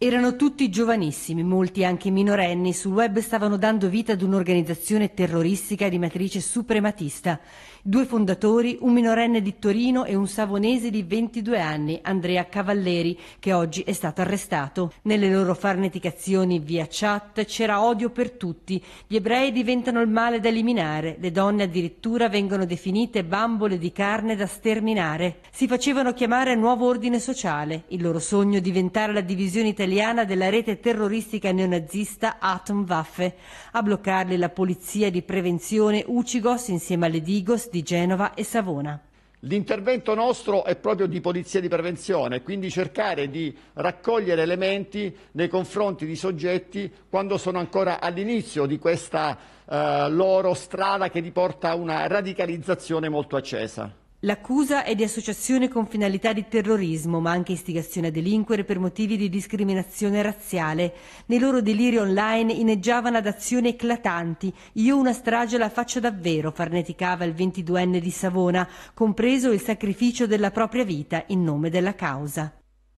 Erano tutti giovanissimi, molti anche minorenni, sul web stavano dando vita ad un'organizzazione terroristica di matrice suprematista. Due fondatori, un minorenne di Torino e un savonese di 22 anni, Andrea Cavalleri, che oggi è stato arrestato. Nelle loro farneticazioni via chat c'era odio per tutti. Gli ebrei diventano il male da eliminare, le donne addirittura vengono definite bambole di carne da sterminare. Si facevano chiamare nuovo ordine sociale, il loro sogno diventare la divisione italiana italiana della rete terroristica neonazista Atomwaffe. A bloccarli la polizia di prevenzione Ucigos insieme alle Digos di Genova e Savona. L'intervento nostro è proprio di polizia di prevenzione, quindi cercare di raccogliere elementi nei confronti di soggetti quando sono ancora all'inizio di questa eh, loro strada che li porta a una radicalizzazione molto accesa. L'accusa è di associazione con finalità di terrorismo, ma anche istigazione a delinquere per motivi di discriminazione razziale. Nei loro deliri online ineggiavano ad azioni eclatanti. Io una strage la faccio davvero, farneticava il 22enne di Savona, compreso il sacrificio della propria vita in nome della causa.